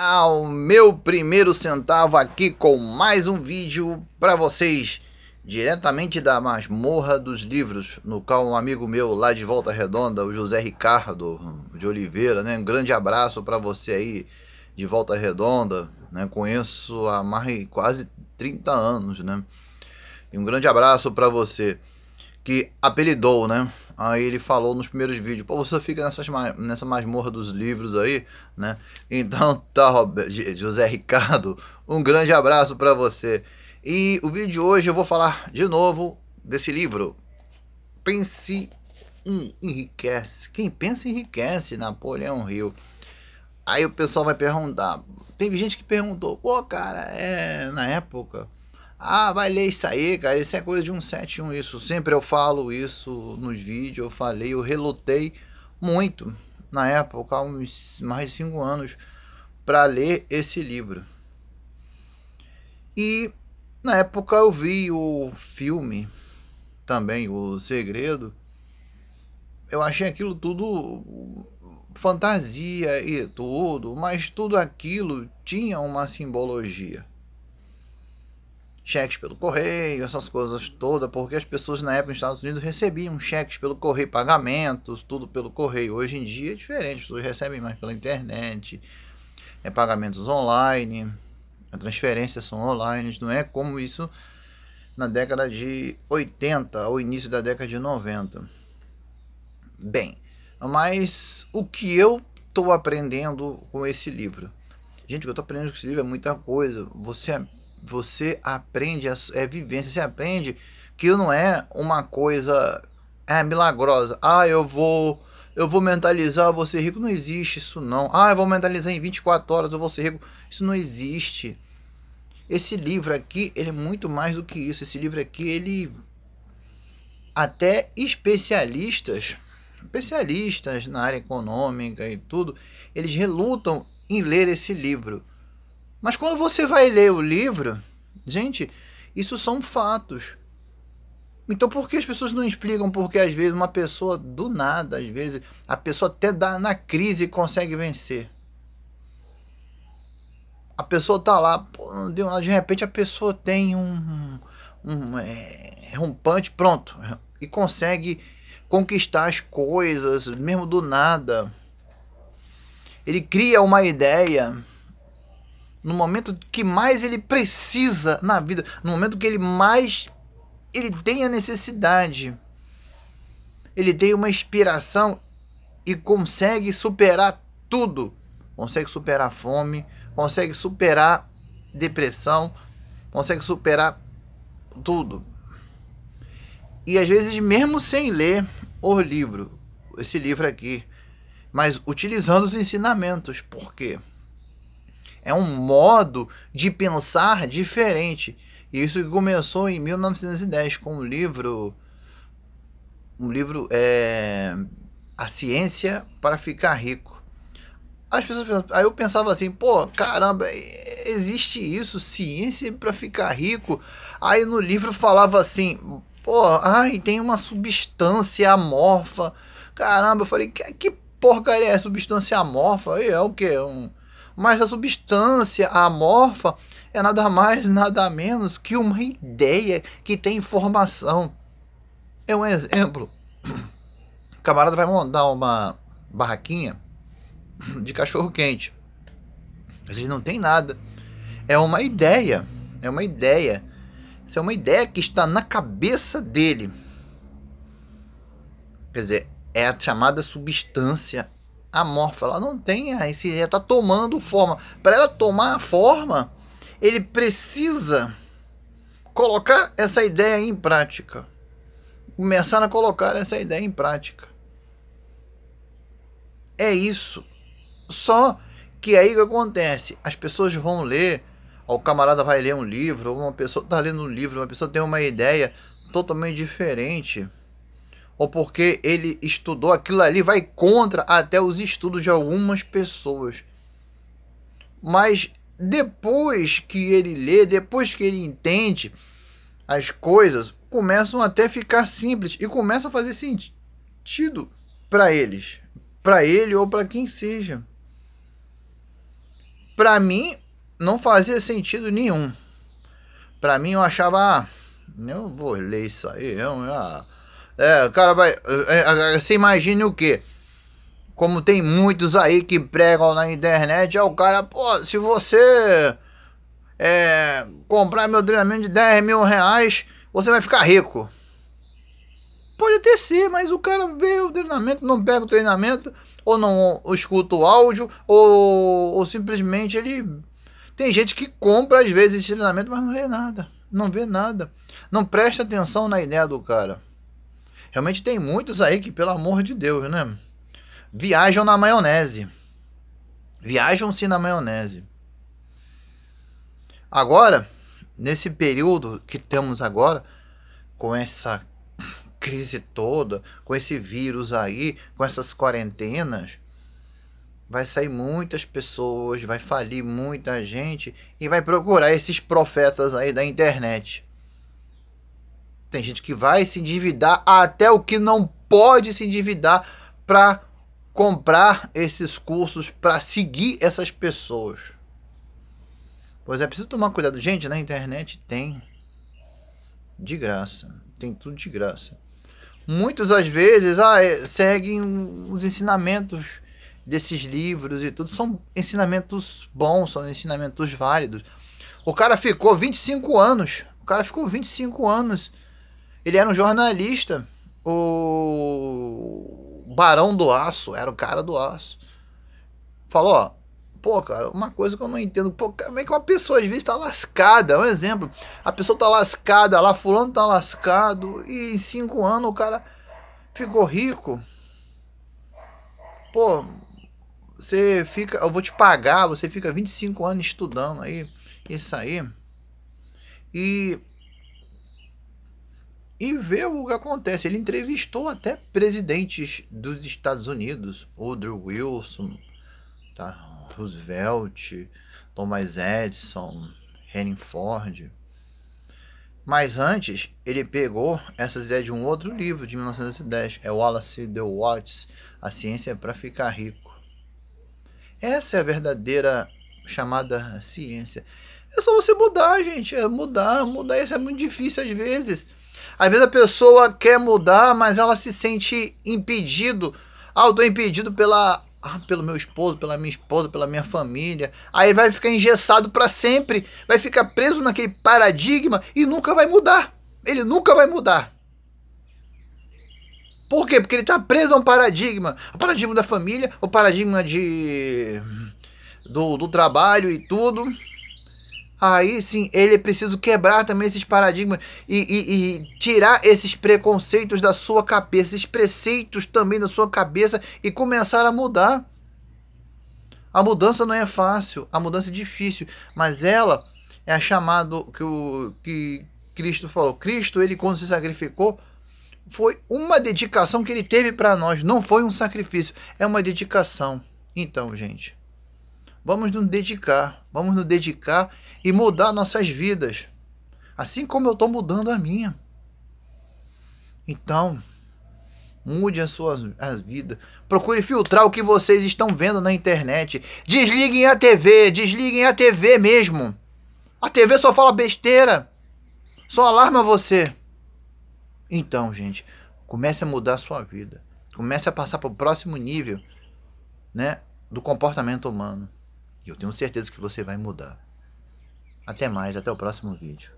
ao meu primeiro centavo aqui com mais um vídeo para vocês diretamente da masmorra dos livros, no qual um amigo meu lá de Volta Redonda, o José Ricardo de Oliveira, né? Um grande abraço para você aí de Volta Redonda, né? Conheço há mais quase 30 anos, né? E um grande abraço para você que apelidou, né? Aí ele falou nos primeiros vídeos, pô, você fica nessas, ma nessa masmorra dos livros aí, né? Então tá, Robert, José Ricardo, um grande abraço para você. E o vídeo de hoje eu vou falar de novo desse livro. Pense em enriquece. Quem pensa enriquece, Napoleão rio. Aí o pessoal vai perguntar. Teve gente que perguntou, pô, cara, é na época ah, vai ler isso aí, cara. Isso é coisa de 171, isso. Sempre eu falo isso nos vídeos. Eu falei, eu relutei muito na época, há uns mais de 5 anos, para ler esse livro. E na época eu vi o filme também, O Segredo. Eu achei aquilo tudo fantasia e tudo, mas tudo aquilo tinha uma simbologia cheques pelo correio, essas coisas todas, porque as pessoas na época nos Estados Unidos recebiam cheques pelo correio, pagamentos, tudo pelo correio. Hoje em dia é diferente, as pessoas recebem mais pela internet, é pagamentos online, as transferências são online, não é como isso na década de 80 ao início da década de 90. Bem, mas o que eu estou aprendendo com esse livro? Gente, o que eu estou aprendendo com esse livro é muita coisa. Você é você aprende, é vivência, você aprende que não é uma coisa é milagrosa. Ah, eu vou eu vou mentalizar, eu vou ser rico. Não existe isso não. Ah, eu vou mentalizar em 24 horas, eu vou ser rico. Isso não existe. Esse livro aqui, ele é muito mais do que isso. Esse livro aqui, ele até especialistas, especialistas na área econômica e tudo, eles relutam em ler esse livro. Mas quando você vai ler o livro, gente, isso são fatos. Então por que as pessoas não explicam porque às vezes uma pessoa do nada, às vezes a pessoa até dá na crise consegue vencer. A pessoa tá lá, pô, não deu nada, de repente a pessoa tem um um, é, rompante, pronto, e consegue conquistar as coisas mesmo do nada. Ele cria uma ideia no momento que mais ele precisa na vida, no momento que ele mais ele tem a necessidade. Ele tem uma inspiração e consegue superar tudo. Consegue superar fome, consegue superar depressão, consegue superar tudo. E às vezes mesmo sem ler o livro, esse livro aqui, mas utilizando os ensinamentos. Por quê? é um modo de pensar diferente. Isso começou em 1910 com um livro, um livro é, A Ciência para Ficar Rico. As pessoas pensam, aí eu pensava assim, pô, caramba, é, existe isso, ciência para ficar rico. Aí no livro falava assim, pô, ai, tem uma substância amorfa. Caramba, eu falei, que, que porcaria é substância amorfa? aí é o que? Um, mas a substância amorfa é nada mais, nada menos que uma ideia que tem informação. É um exemplo. O camarada vai montar uma barraquinha de cachorro quente. Mas ele não tem nada. É uma ideia. É uma ideia. Isso é uma ideia que está na cabeça dele. Quer dizer, é a chamada substância amorfa, ela não tem a essência, ela está tomando forma. Para ela tomar a forma, ele precisa colocar essa ideia em prática. Começar a colocar essa ideia em prática. É isso. Só que aí que acontece? As pessoas vão ler, o camarada vai ler um livro, uma pessoa está lendo um livro, uma pessoa tem uma ideia totalmente diferente ou porque ele estudou aquilo ali, vai contra até os estudos de algumas pessoas. Mas depois que ele lê, depois que ele entende, as coisas começam até a ficar simples e começa a fazer sentido para eles, para ele ou para quem seja. Para mim, não fazia sentido nenhum. Para mim, eu achava, ah, eu vou ler isso aí, eu, ah, é, o cara vai. É, é, é, você imagina o que? Como tem muitos aí que pregam na internet, é o cara, pô, se você é, comprar meu treinamento de 10 mil reais, você vai ficar rico. Pode até ser, mas o cara vê o treinamento, não pega o treinamento, ou não ou escuta o áudio, ou, ou simplesmente ele. Tem gente que compra às vezes esse treinamento, mas não vê nada. Não vê nada. Não presta atenção na ideia do cara. Realmente tem muitos aí que, pelo amor de Deus, né? Viajam na maionese. Viajam-se na maionese. Agora, nesse período que temos agora, com essa crise toda, com esse vírus aí, com essas quarentenas, vai sair muitas pessoas, vai falir muita gente e vai procurar esses profetas aí da internet. Tem gente que vai se endividar até o que não pode se endividar para comprar esses cursos, para seguir essas pessoas. Pois é, preciso tomar cuidado. Gente, na internet tem de graça. Tem tudo de graça. muitas às vezes, ah, é, seguem os ensinamentos desses livros e tudo. São ensinamentos bons, são ensinamentos válidos. O cara ficou 25 anos. O cara ficou 25 anos ele era um jornalista, o Barão do Aço, era o cara do aço. Falou, ó, pô, cara, uma coisa que eu não entendo, pô, como é que uma pessoa às vezes tá lascada, é um exemplo, a pessoa tá lascada, lá fulano tá lascado, e em cinco anos o cara ficou rico. Pô, você fica, eu vou te pagar, você fica 25 anos estudando aí, isso aí. E e ver o que acontece. Ele entrevistou até presidentes dos Estados Unidos, Woodrow Wilson, tá? Roosevelt, Thomas Edison, Henry Ford. Mas antes, ele pegou essas ideias de um outro livro de 1910, é Wallace de Watts, A Ciência para Ficar Rico. Essa é a verdadeira chamada ciência. É só você mudar, gente. É mudar, mudar. Isso é muito difícil às vezes. Às vezes a pessoa quer mudar, mas ela se sente impedido. Ah, eu tô impedido pela, ah, pelo meu esposo, pela minha esposa, pela minha família. Aí vai ficar engessado para sempre, vai ficar preso naquele paradigma e nunca vai mudar. Ele nunca vai mudar. Por quê? Porque ele está preso a um paradigma. O paradigma da família, o paradigma de do, do trabalho e tudo aí sim ele é preciso quebrar também esses paradigmas e, e, e, tirar esses preconceitos da sua cabeça, esses preceitos também da sua cabeça e começar a mudar. A mudança não é fácil, a mudança é difícil, mas ela é a chamado que o que Cristo falou. Cristo, ele quando se sacrificou, foi uma dedicação que ele teve para nós, não foi um sacrifício, é uma dedicação. Então, gente, Vamos nos dedicar, vamos nos dedicar e mudar nossas vidas, assim como eu estou mudando a minha. Então, mude a sua a vida. Procure filtrar o que vocês estão vendo na internet. Desliguem a TV, desliguem a TV mesmo. A TV só fala besteira, só alarma você. Então, gente, comece a mudar a sua vida. Comece a passar para o próximo nível né, do comportamento humano eu tenho certeza que você vai mudar. Até mais, até o próximo vídeo.